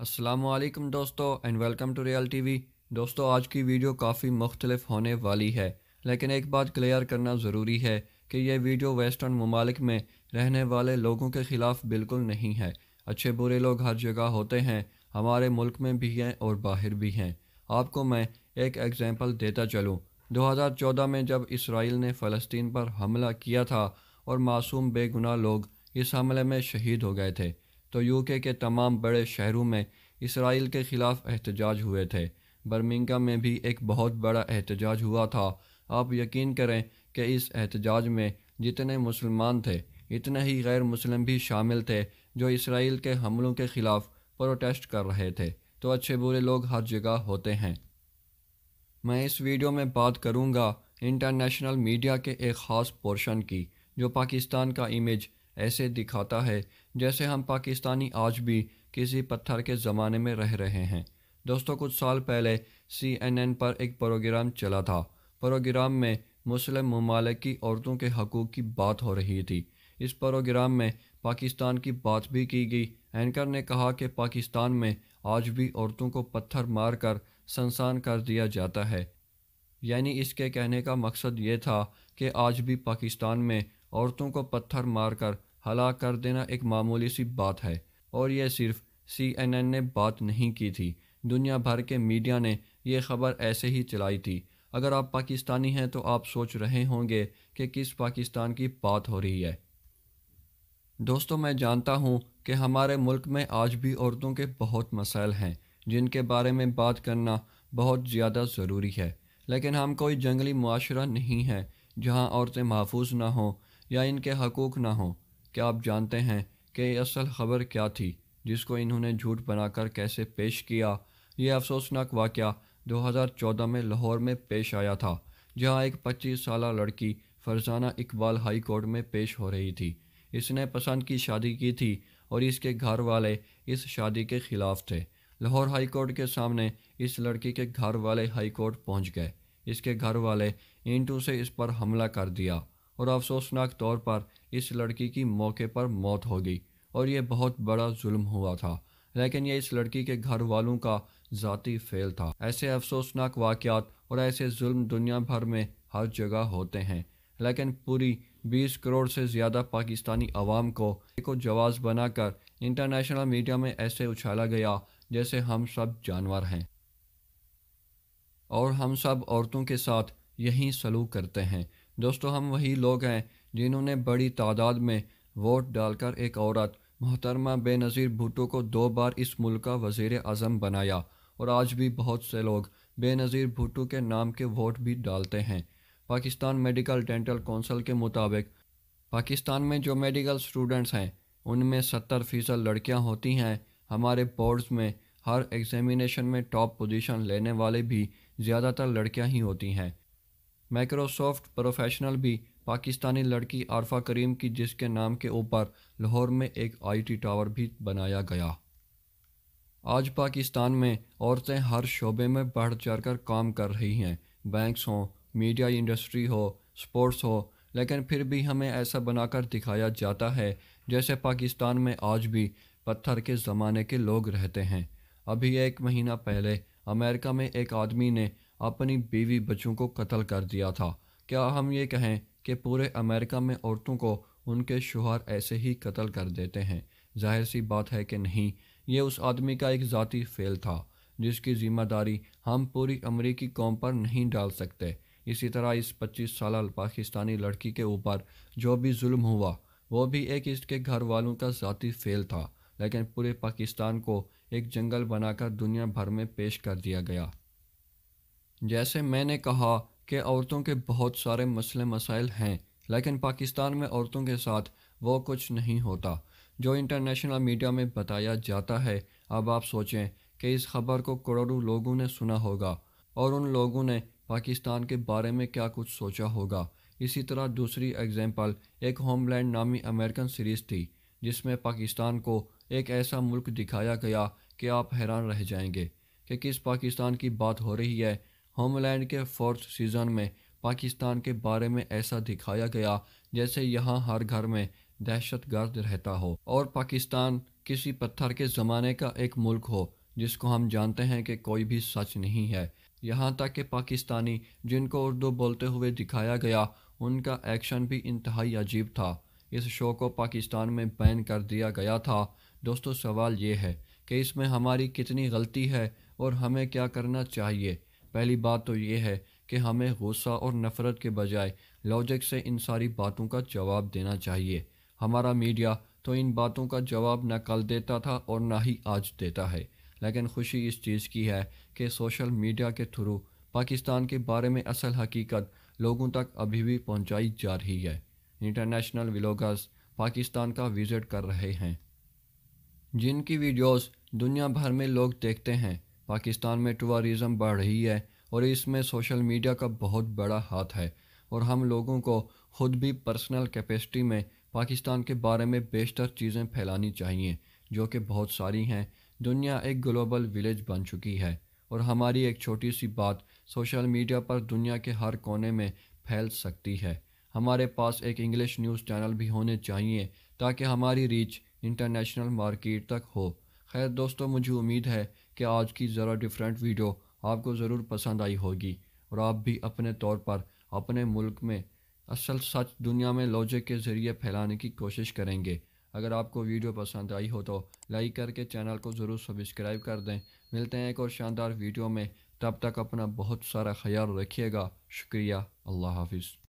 असलम दोस्तों and welcome to real T V दोस्तों आज की वीडियो काफ़ी मुख्तलिफ होने वाली है लेकिन एक बात क्लियर करना ज़रूरी है कि यह वीडियो वेस्टर्न ममालिक में रहने वाले लोगों के ख़िलाफ़ बिल्कुल नहीं है अच्छे बुरे लोग हर जगह होते हैं हमारे मुल्क में भी हैं और बाहर भी हैं आपको मैं एक एग्ज़ाम्पल देता चलूँ दो हज़ार चौदह में जब इसराइल ने फ़लस्तीन पर हमला किया था और मासूम बेगुनाह लोग इस हमले में शहीद हो गए थे तो यूके के तमाम बड़े शहरों में इसराइल के ख़िलाफ़ एहतजाज हुए थे बर्मिंगम में भी एक बहुत बड़ा एहतजाज हुआ था आप यकीन करें कि इस एहतजाज में जितने मुसलमान थे इतने ही गैर मुस्लिम भी शामिल थे जो इसराइल के हमलों के ख़िलाफ़ प्रोटेस्ट कर रहे थे तो अच्छे बुरे लोग हर जगह होते हैं मैं इस वीडियो में बात करूंगा इंटरनेशनल मीडिया के एक ख़ास पोर्शन की जो पाकिस्तान का इमेज ऐसे दिखाता है जैसे हम पाकिस्तानी आज भी किसी पत्थर के ज़माने में रह रहे हैं दोस्तों कुछ साल पहले सीएनएन पर एक प्रोग्राम चला था प्रोग्राम में मुस्लिम ममालिक की औरतों के हकूक़ की बात हो रही थी इस प्रोग्राम में पाकिस्तान की बात भी की गई एंकर ने कहा कि पाकिस्तान में आज भी औरतों को पत्थर मार कर संसान कर दिया जाता है यानी इसके कहने का मकसद ये था कि आज भी पाकिस्तान में औरतों को पत्थर मारकर हला कर देना एक मामूली सी बात है और यह सिर्फ सीएनएन ने बात नहीं की थी दुनिया भर के मीडिया ने यह खबर ऐसे ही चलाई थी अगर आप पाकिस्तानी हैं तो आप सोच रहे होंगे कि किस पाकिस्तान की बात हो रही है दोस्तों मैं जानता हूं कि हमारे मुल्क में आज भी औरतों के बहुत मसाइल हैं जिनके बारे में बात करना बहुत ज़्यादा ज़रूरी है लेकिन हम कोई जंगली माशरा नहीं है जहां औरतें महफूज ना हों या इनके हकूक़ ना हों क्या आप जानते हैं कि असल खबर क्या थी जिसको इन्होंने झूठ बनाकर कैसे पेश किया यह अफसोसनाक वाक़ 2014 में लाहौर में पेश आया था जहां एक 25 साल लड़की फरजाना इकबाल हाई कोर्ट में पेश हो रही थी इसने पसंद की शादी की थी और इसके घर वाले इस शादी के ख़िलाफ़ थे लाहौर हाई कोर्ट के सामने इस लड़की के घर वाले हाई कोर्ट पहुंच गए इसके घर वाले इंटू से इस पर हमला कर दिया और अफसोसनाक तौर पर इस लड़की की मौके पर मौत हो गई और यह बहुत बड़ा जुल्म हुआ था लेकिन यह इस लड़की के घर वालों का ज़ाती फेल था ऐसे अफसोसनाक वाकयात और ऐसे जुल्म दुनिया भर में हर जगह होते हैं लेकिन पूरी बीस करोड़ से ज़्यादा पाकिस्तानी आवाम को एक जवाब बनाकर इंटरनेशनल मीडिया में ऐसे उछाला गया जैसे हम सब जानवर हैं और हम सब औरतों के साथ यही सलूक करते हैं दोस्तों हम वही लोग हैं जिन्होंने बड़ी तादाद में वोट डालकर एक औरत मोहतरमा बेनज़ीर भुटो को दो बार इस मुल्क का वज़ी अजम बनाया और आज भी बहुत से लोग बेनज़ीर भुटो के नाम के वोट भी डालते हैं पाकिस्तान मेडिकल डेंटल कौंसिल के मुताबिक पाकिस्तान में जो मेडिकल स्टूडेंट्स हैं उनमें सत्तर फ़ीसद लड़कियाँ होती हैं हमारे बोर्ड्स में हर एग्जामिनेशन में टॉप पोजीशन लेने वाले भी ज़्यादातर लड़कियाँ ही होती हैं माइक्रोसॉफ्ट प्रोफेशनल भी पाकिस्तानी लड़की आरफा करीम की जिसके नाम के ऊपर लाहौर में एक आईटी टावर भी बनाया गया आज पाकिस्तान में औरतें हर शोबे में बढ़ चढ़ कर काम कर रही हैं बैंक्स हों मीडिया इंडस्ट्री हो स्पोर्ट्स हो लेकिन फिर भी हमें ऐसा बनाकर दिखाया जाता है जैसे पाकिस्तान में आज भी पत्थर के ज़माने के लोग रहते हैं अभी एक महीना पहले अमेरिका में एक आदमी ने अपनी बीवी बच्चों को कत्ल कर दिया था क्या हम ये कहें कि पूरे अमेरिका में औरतों को उनके शोहर ऐसे ही कत्ल कर देते हैं जाहिर सी बात है कि नहीं ये उस आदमी का एक ज़ाती फेल था जिसकी जिम्मेदारी हम पूरी अमरीकी कौम पर नहीं डाल सकते इसी तरह इस 25 साल पाकिस्तानी लड़की के ऊपर जो भी जुल्म हुआ वो भी एक इसके घर वालों का ज़ाती फेल था लेकिन पूरे पाकिस्तान को एक जंगल बनाकर दुनिया भर में पेश कर दिया गया जैसे मैंने कहा कि औरतों के बहुत सारे मसले मसाइल हैं लेकिन पाकिस्तान में औरतों के साथ वो कुछ नहीं होता जो इंटरनेशनल मीडिया में बताया जाता है अब आप सोचें कि इस खबर को करोड़ों लोगों ने सुना होगा और उन लोगों ने पाकिस्तान के बारे में क्या कुछ सोचा होगा इसी तरह दूसरी एग्जाम्पल एक होमलैंड नामी अमेरिकन सीरीज़ थी जिसमें पाकिस्तान को एक ऐसा मुल्क दिखाया गया कि आप हैरान रह जाएंगे कि किस पाकिस्तान की बात हो रही है होमलैंड के फोर्थ सीज़न में पाकिस्तान के बारे में ऐसा दिखाया गया जैसे यहाँ हर घर में दहशत गर्द रहता हो और पाकिस्तान किसी पत्थर के ज़माने का एक मुल्क हो जिसको हम जानते हैं कि कोई भी सच नहीं है यहाँ तक कि पाकिस्तानी जिनको उर्दू बोलते हुए दिखाया गया उनका एक्शन भी इंतहाई अजीब था इस शो को पाकिस्तान में बैन कर दिया गया था दोस्तों सवाल ये है कि इसमें हमारी कितनी गलती है और हमें क्या करना चाहिए पहली बात तो ये है कि हमें गुस्सा और नफ़रत के बजाय लॉजिक से इन सारी बातों का जवाब देना चाहिए हमारा मीडिया तो इन बातों का जवाब न कल देता था और ना ही आज देता है लेकिन खुशी इस चीज़ की है कि सोशल मीडिया के थ्रू पाकिस्तान के बारे में असल हकीकत लोगों तक अभी भी पहुंचाई जा रही है इंटरनेशनल विलोगर्स पाकिस्तान का विज़िट कर रहे हैं जिनकी वीडियोस दुनिया भर में लोग देखते हैं पाकिस्तान में टूरिज़म बढ़ रही है और इसमें सोशल मीडिया का बहुत बड़ा हाथ है और हम लोगों को ख़ुद भी पर्सनल कैपेसिटी में पाकिस्तान के बारे में बेशतर चीज़ें फैलानी चाहिए जो कि बहुत सारी हैं दुनिया एक ग्लोबल विलेज बन चुकी है और हमारी एक छोटी सी बात सोशल मीडिया पर दुनिया के हर कोने में फैल सकती है हमारे पास एक इंग्लिश न्यूज़ चैनल भी होने चाहिए ताकि हमारी रीच इंटरनेशनल मार्केट तक हो खैर दोस्तों मुझे उम्मीद है कि आज की ज़रा डिफरेंट वीडियो आपको ज़रूर पसंद आई होगी और आप भी अपने तौर पर अपने मुल्क में असल सच दुनिया में लॉजिक के ज़रिए फैलाने की कोशिश करेंगे अगर आपको वीडियो पसंद आई हो तो लाइक करके चैनल को ज़रूर सब्सक्राइब कर दें मिलते हैं एक और शानदार वीडियो में तब तक अपना बहुत सारा ख्याल रखिएगा शुक्रिया अल्लाह हाफिज़